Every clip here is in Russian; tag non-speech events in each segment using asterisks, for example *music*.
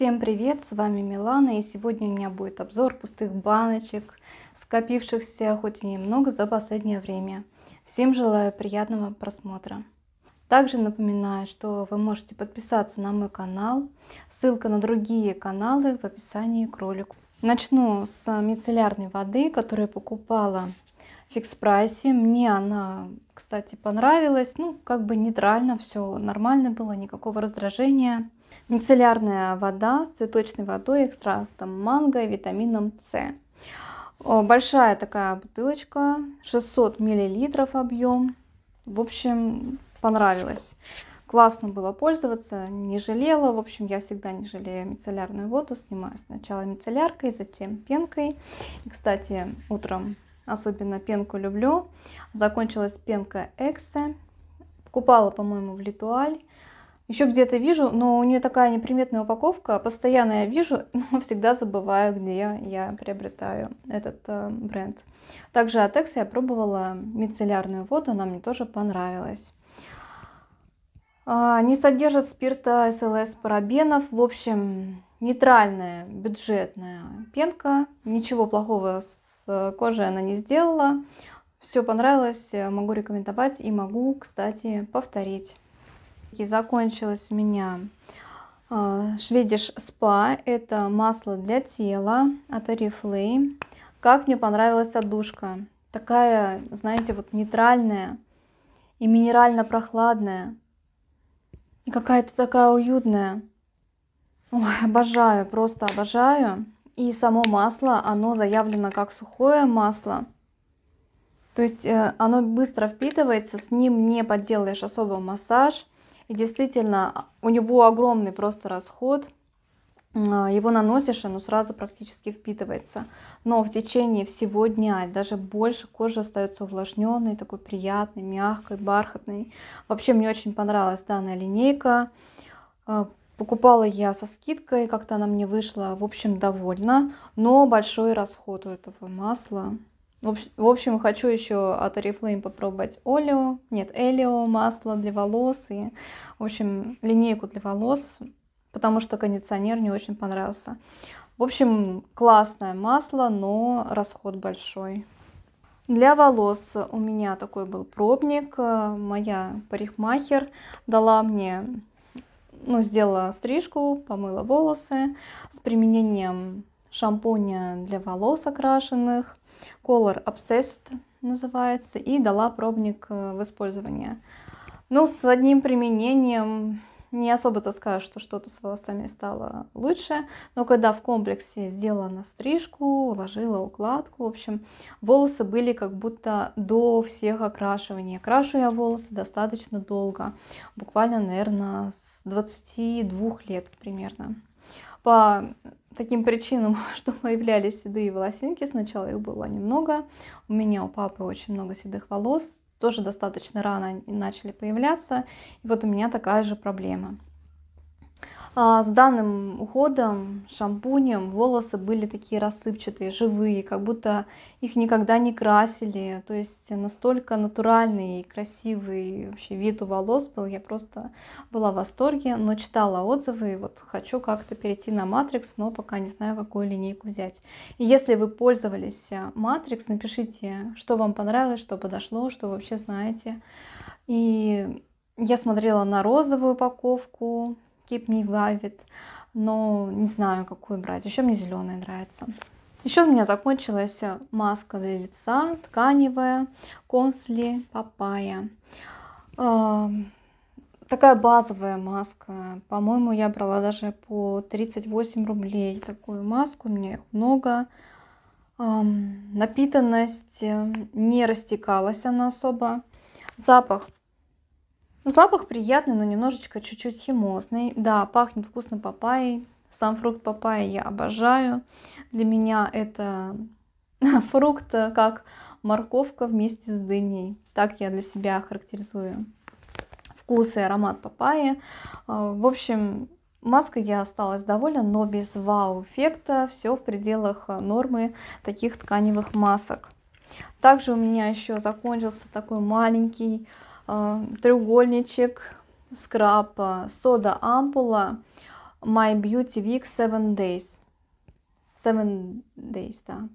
Всем привет, с вами Милана и сегодня у меня будет обзор пустых баночек, скопившихся хоть и немного за последнее время. Всем желаю приятного просмотра. Также напоминаю, что вы можете подписаться на мой канал, ссылка на другие каналы в описании к ролику. Начну с мицеллярной воды, которую я покупала в фикс-прайсе. Мне она, кстати, понравилась, ну как бы нейтрально, все нормально было, никакого раздражения. Мицеллярная вода с цветочной водой, экстрактом манго и витамином С. Большая такая бутылочка, 600 миллилитров объем. В общем, понравилось. Классно было пользоваться, не жалела. В общем, я всегда не жалею мицеллярную воду. Снимаю сначала мицелляркой, затем пенкой. И, кстати, утром особенно пенку люблю. Закончилась пенка Эксе. Купала, по-моему, в Литуаль. Еще где-то вижу, но у нее такая неприметная упаковка. Постоянно я вижу, *laughs* но всегда забываю, где я приобретаю этот э, бренд. Также от Экс я пробовала мицеллярную воду, она мне тоже понравилась. А, не содержит спирта, СЛС, парабенов. В общем, нейтральная бюджетная пенка. Ничего плохого с э, кожей она не сделала. Все понравилось, э, могу рекомендовать и могу, кстати, повторить. И закончилось у меня э, Шведиш спа. Это масло для тела от Oriflame. Как мне понравилась отдушка. Такая, знаете, вот нейтральная и минерально прохладная. И какая-то такая уютная. Ой, обожаю, просто обожаю. И само масло, оно заявлено как сухое масло. То есть э, оно быстро впитывается, с ним не поделаешь особо массаж. И действительно, у него огромный просто расход. А, его наносишь, и оно сразу практически впитывается. Но в течение всего дня, даже больше, кожа остается увлажненной, такой приятной, мягкой, бархатной. Вообще, мне очень понравилась данная линейка. А, покупала я со скидкой, как-то она мне вышла, в общем, довольна. Но большой расход у этого масла. В общем, хочу еще от Oriflame попробовать олео, нет, элио, масло для волос и, в общем, линейку для волос, потому что кондиционер не очень понравился. В общем, классное масло, но расход большой. Для волос у меня такой был пробник. Э, моя парикмахер дала мне, ну, сделала стрижку, помыла волосы с применением шампуня для волос окрашенных Color Obsessed называется, и дала пробник э, в использовании. Ну, с одним применением не особо-то скажешь, что что-то с волосами стало лучше, но когда в комплексе сделала стрижку, уложила укладку, в общем, волосы были как будто до всех окрашиваний. Крашу я волосы достаточно долго, буквально, наверное, с 22 лет примерно. По таким причинам, *laughs* что появлялись седые волосинки, сначала их было немного. У меня у папы очень много седых волос, тоже достаточно рано начали появляться. И вот у меня такая же проблема. А, с данным уходом, шампунем волосы были такие рассыпчатые, живые, как будто их никогда не красили. То есть настолько натуральный и красивый вообще вид у волос был. Я просто была в восторге, но читала отзывы. И вот хочу как-то перейти на Матрикс, но пока не знаю, какую линейку взять. И если вы пользовались а, Матрикс, напишите, что вам понравилось, что подошло, что вообще знаете. И я смотрела на розовую упаковку, Keep Me Vivid. Но не знаю, какую брать. Еще мне зеленая нравится. Еще у меня закончилась маска для лица, тканевая, консли, папая. Такая базовая маска. По-моему, я брала даже по 38 рублей такую маску. У меня их много. Напитанность э, не растекалась она особо. Запах ну, запах приятный, но немножечко чуть-чуть химозный. Да, пахнет вкусно папайей. Сам фрукт папайи я обожаю. Для меня это *laughs* фрукт э, как морковка вместе с дыней. Так я для себя характеризую вкус и аромат папайи. Э, в общем, маской я осталась довольна, но без вау-эффекта. Все в пределах э, нормы таких тканевых масок. Также у меня еще закончился такой маленький Э, треугольничек, скраб, сода ампула, My Beauty Week 7 Days. 7 Days, да.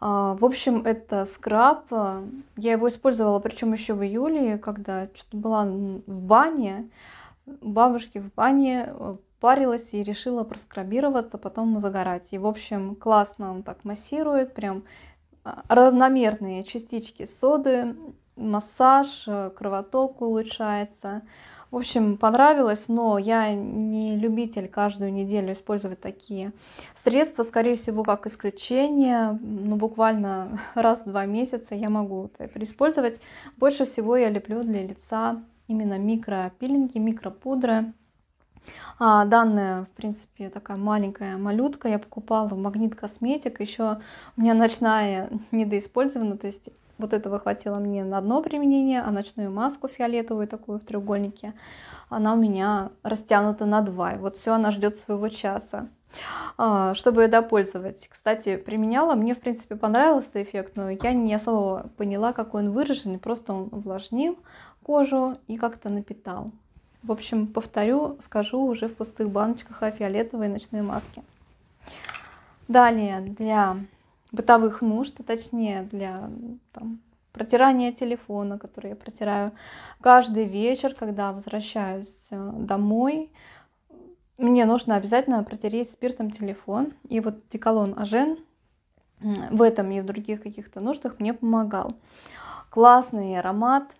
Э, в общем, это скраб. Э, я его использовала, причем еще в июле, когда что-то была в бане, бабушки в бане, парилась и решила проскрабироваться, потом загорать. И, в общем, классно он так массирует, прям равномерные частички соды массаж, э, кровоток улучшается. В общем, понравилось, но я не любитель каждую неделю использовать такие средства. Скорее всего, как исключение, но ну, буквально *laughs* раз в два месяца я могу это использовать. Больше всего я леплю для лица именно микропилинги, микропудры. А, данная, в принципе, такая маленькая малютка я покупала в Магнит Косметик. Еще у меня ночная *laughs* недоиспользована, то есть вот этого хватило мне на одно применение, а ночную маску фиолетовую такую в треугольнике, она у меня растянута на два. И вот все, она ждет своего часа а, чтобы ее допользовать. Кстати, применяла, мне в принципе понравился эффект, но я не особо поняла, какой он выраженный, просто он увлажнил кожу и как-то напитал. В общем, повторю, скажу уже в пустых баночках о фиолетовой ночной маске. Далее, для бытовых нужд, а точнее для там, протирания телефона, который я протираю каждый вечер, когда возвращаюсь э, домой. Мне нужно обязательно протереть спиртом телефон. И вот деколон Ажен в этом и в других каких-то нуждах мне помогал. Классный аромат,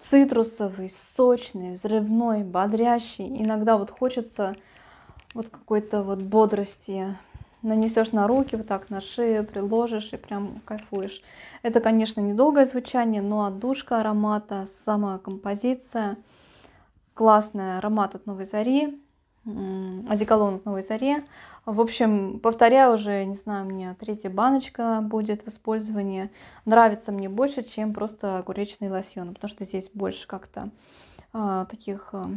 цитрусовый, сочный, взрывной, бодрящий. Иногда вот хочется вот какой-то вот бодрости, нанесешь на руки, вот так на шею, приложишь и прям кайфуешь. Это, конечно, недолгое звучание, но отдушка аромата, сама композиция, классная. аромат от Новой Зари, одеколон от Новой Зари. В общем, повторяю уже, не знаю, у меня третья баночка будет в использовании. Нравится мне больше, чем просто огуречный лосьон, потому что здесь больше как-то а, таких... А,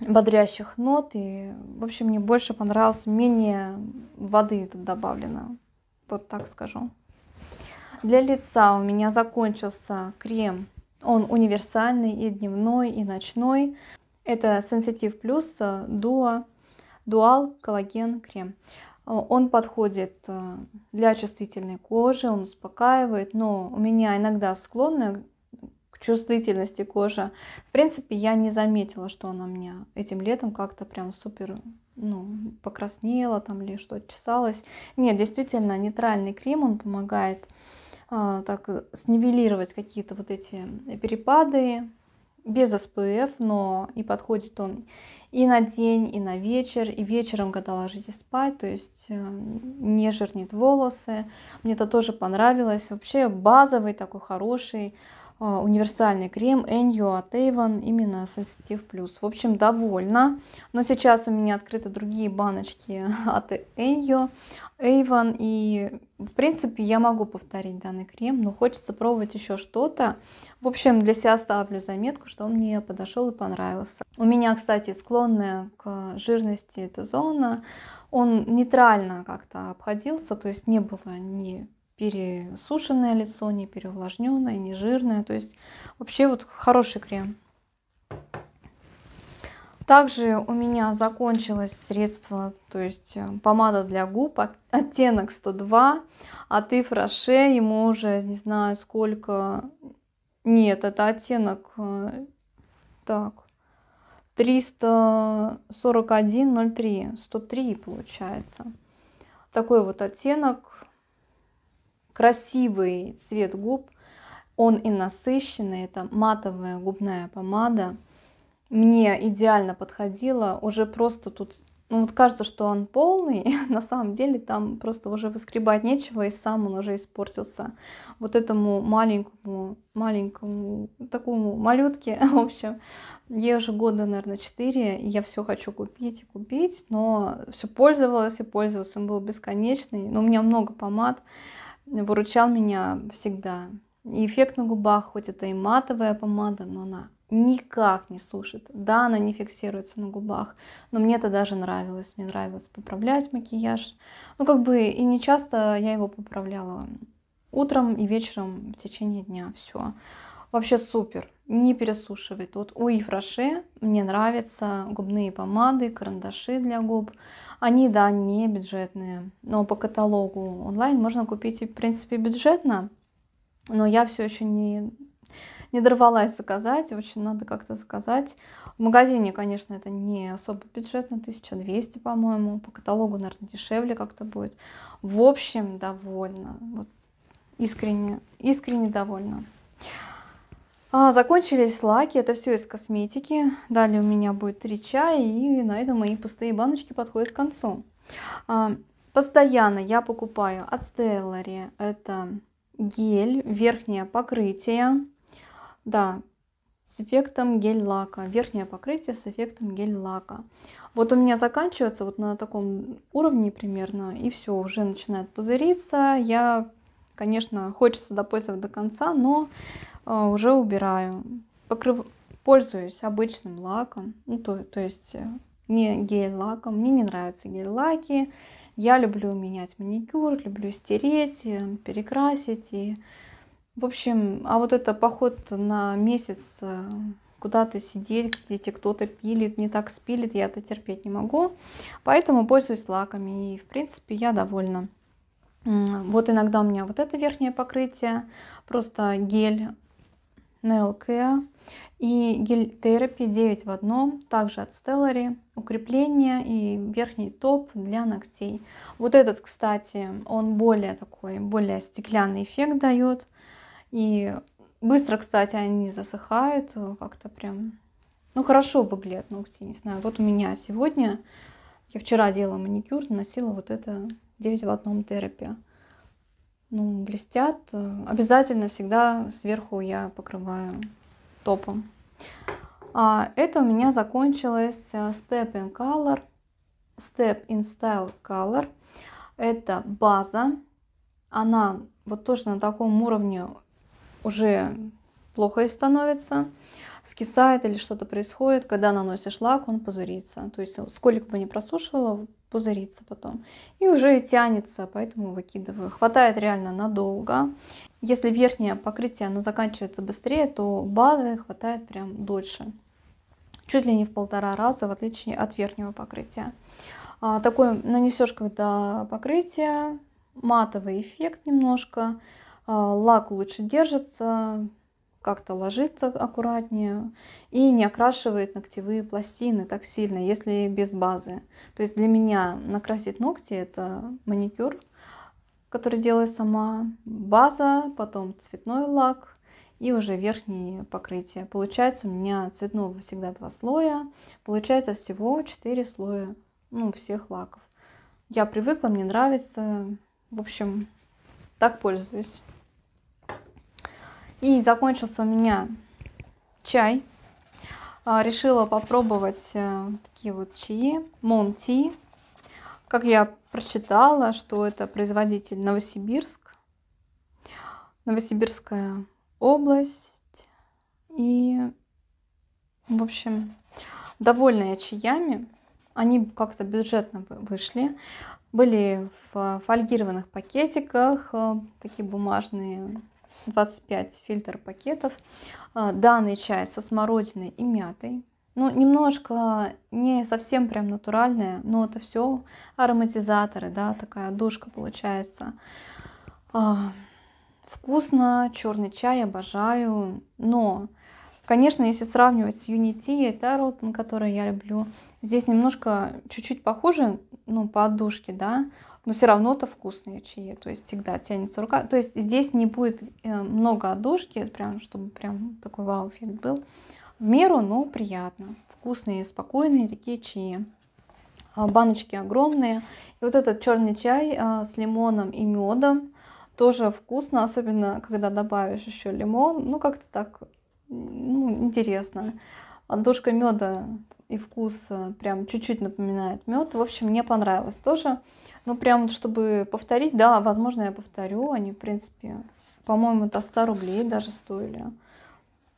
бодрящих нот. И, в общем, мне больше понравилось, менее воды тут добавлено. Вот так скажу. Для лица у меня закончился крем. Он универсальный и дневной, и ночной. Это Sensitive Plus э, Duo Dual коллаген крем. Э, он подходит э, для чувствительной кожи, он успокаивает, но у меня иногда склонны чувствительности кожи. В принципе, я не заметила, что она мне этим летом как-то прям супер ну, покраснела там или что чесалась. Нет, действительно, нейтральный крем, он помогает э, так снивелировать какие-то вот эти перепады без SPF, но и подходит он и на день, и на вечер, и вечером, когда ложитесь спать, то есть э, не жирнит волосы. Мне это тоже понравилось. Вообще базовый такой хороший а, универсальный крем Enyo от Avon, именно Sensitive Plus. В общем, довольна. Но сейчас у меня открыты другие баночки *laughs* от Enyo, Avon. И, в принципе, я могу повторить данный крем, но хочется пробовать еще что-то. В общем, для себя ставлю заметку, что он мне подошел и понравился. У меня, кстати, склонная к жирности эта зона. Он нейтрально как-то обходился, то есть не было ни пересушенное лицо, не переувлажненное, не жирное. То есть вообще вот хороший крем. Также у меня закончилось средство, то есть э, помада для губ, оттенок 102, от ты фраше, ему уже не знаю сколько, нет, это оттенок, э, так, 341.03, 103 получается. Такой вот оттенок, красивый цвет губ. Он и насыщенный, это матовая губная помада. Мне идеально подходила, уже просто тут, ну вот кажется, что он полный, *laughs* на самом деле там просто уже выскребать нечего, и сам он уже испортился. Вот этому маленькому, маленькому, такому малютке, *laughs* в общем, ей уже года, наверное, 4, и я все хочу купить и купить, но все пользовалась и пользовалась, он был бесконечный, но ну, у меня много помад, выручал меня всегда. И эффект на губах, хоть это и матовая помада, но она никак не сушит. Да, она не фиксируется на губах, но мне это даже нравилось. Мне нравилось поправлять макияж. Ну, как бы и не часто я его поправляла. Утром и вечером в течение дня все. Вообще супер, не пересушивает. Вот у Ифраше мне нравятся губные помады, карандаши для губ. Они, да, не бюджетные, но по каталогу онлайн можно купить, и в принципе, бюджетно. Но я все еще не, не дорвалась заказать, очень надо как-то заказать. В магазине, конечно, это не особо бюджетно, 1200, по-моему. По каталогу, наверное, дешевле как-то будет. В общем, довольна. Вот искренне, искренне довольна. А, закончились лаки, это все из косметики. Далее у меня будет три чая, и на этом мои пустые баночки подходят к концу. А, постоянно я покупаю от Stellary, это гель, верхнее покрытие, да, с эффектом гель-лака, верхнее покрытие с эффектом гель-лака. Вот у меня заканчивается вот на таком уровне примерно, и все, уже начинает пузыриться, я Конечно, хочется допользовать до конца, но э, уже убираю. Покрыв... Пользуюсь обычным лаком, ну, то, то есть э, не гель-лаком. Мне не нравятся гель-лаки. Я люблю менять маникюр, люблю стереть, э, перекрасить. И... В общем, а вот это поход на месяц куда-то сидеть, где тебе кто-то пилит, не так спилит, я это терпеть не могу. Поэтому пользуюсь лаками. И, в принципе, я довольна. Вот иногда у меня вот это верхнее покрытие, просто гель НЛК и гель терапии 9 в одном, также от Stellary, укрепление и верхний топ для ногтей. Вот этот, кстати, он более такой, более стеклянный эффект дает. И быстро, кстати, они засыхают, э, как-то прям, ну хорошо выглядят ногти, не знаю. Вот у меня сегодня, я вчера делала маникюр, наносила вот это 9 в одном терапе, Ну, блестят. Э, обязательно всегда сверху я покрываю топом. А это у меня закончилось э, Step in Color. Step in Style Color. Это база. Она вот тоже на таком уровне уже плохо и становится. Скисает или что-то происходит. Когда наносишь лак, он пузырится. То есть сколько бы не просушивала, пузырится потом. И уже тянется, поэтому выкидываю. Хватает реально надолго. Если верхнее покрытие оно заканчивается быстрее, то базы хватает прям дольше. Чуть ли не в полтора раза, в отличие от верхнего покрытия. А, такой нанесешь, когда покрытие, матовый эффект немножко, а, лак лучше держится, как-то ложится аккуратнее и не окрашивает ногтевые пластины так сильно, если без базы. То есть для меня накрасить ногти это маникюр, который делаю сама, база, потом цветной лак – и уже верхнее покрытие. Получается у меня цветного всегда два слоя, получается всего четыре слоя ну, всех лаков. Я привыкла, мне нравится, в общем, так пользуюсь. И закончился у меня чай. А, решила попробовать э, такие вот чаи. Монти. Как я прочитала, что это производитель Новосибирск. Новосибирская область. И, в общем, довольна я чаями. Они как-то бюджетно вышли. Были в фольгированных пакетиках, э, такие бумажные 25 фильтр пакетов. А, данный чай со смородиной и мятой. Ну, немножко не совсем прям натуральная, но это все ароматизаторы, да, такая душка получается. А, вкусно, черный чай обожаю, но, конечно, если сравнивать с Unity и Тарлтон, который я люблю, здесь немножко чуть-чуть похуже, ну, по отдушке, да, но все равно это вкусные чаи, то есть всегда тянется рука. То есть здесь не будет э, много отдушки, прям, чтобы прям такой вау-эффект был. В меру, но приятно. Вкусные, спокойные такие чаи. А, баночки огромные. И вот этот черный чай а, с лимоном и медом тоже вкусно, особенно когда добавишь еще лимон. Ну, как-то так ну, интересно. Отдушка меда и вкус э, прям чуть-чуть напоминает мед. В общем, мне понравилось тоже. ну прям, чтобы повторить, да, возможно, я повторю. Они, в принципе, по-моему, до 100 рублей даже стоили.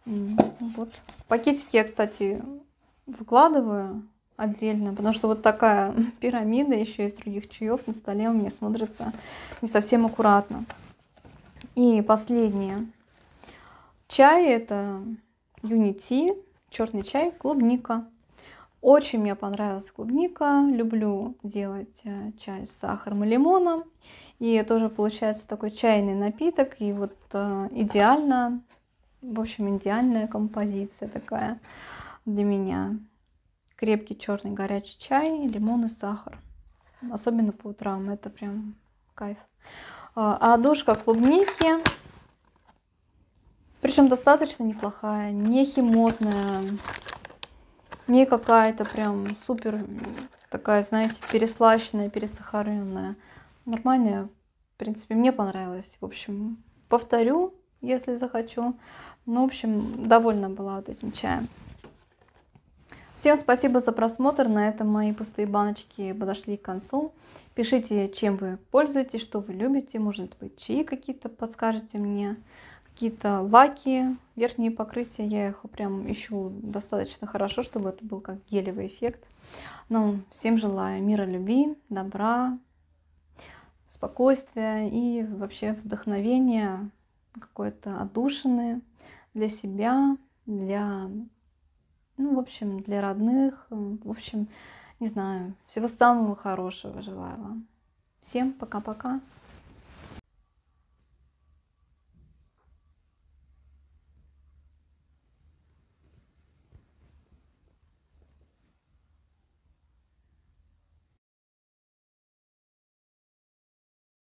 Ну вот. Пакетики я, кстати, выкладываю отдельно, потому что вот такая *laughs* пирамида еще из других чаев на столе у меня смотрится не совсем аккуратно. И последнее. Чай это Unity, черный чай, клубника. Очень мне понравилась клубника. Люблю делать э, чай с сахаром и лимоном. И тоже получается такой чайный напиток. И вот э, идеально, в общем, идеальная композиция такая для меня. Крепкий черный горячий чай, лимон и сахар. Особенно по утрам. Это прям кайф. А, а душка клубники. Причем достаточно неплохая, не химозная, не какая-то прям супер такая, знаете, переслащенная, пересахаренная. Нормальная, в принципе, мне понравилась. В общем, повторю, если захочу. Ну, в общем, довольна была вот этим чаем. Всем спасибо за просмотр. На этом мои пустые баночки подошли к концу. Пишите, чем вы пользуетесь, что вы любите. Может быть, чаи какие-то подскажете мне какие-то лаки, верхние покрытия. Я их прям ищу достаточно хорошо, чтобы это был как гелевый эффект. Но ну, всем желаю мира, любви, добра, спокойствия и вообще вдохновения какое-то отдушины для себя, для, ну, в общем, для родных, в общем, не знаю, всего самого хорошего желаю вам. Всем пока-пока.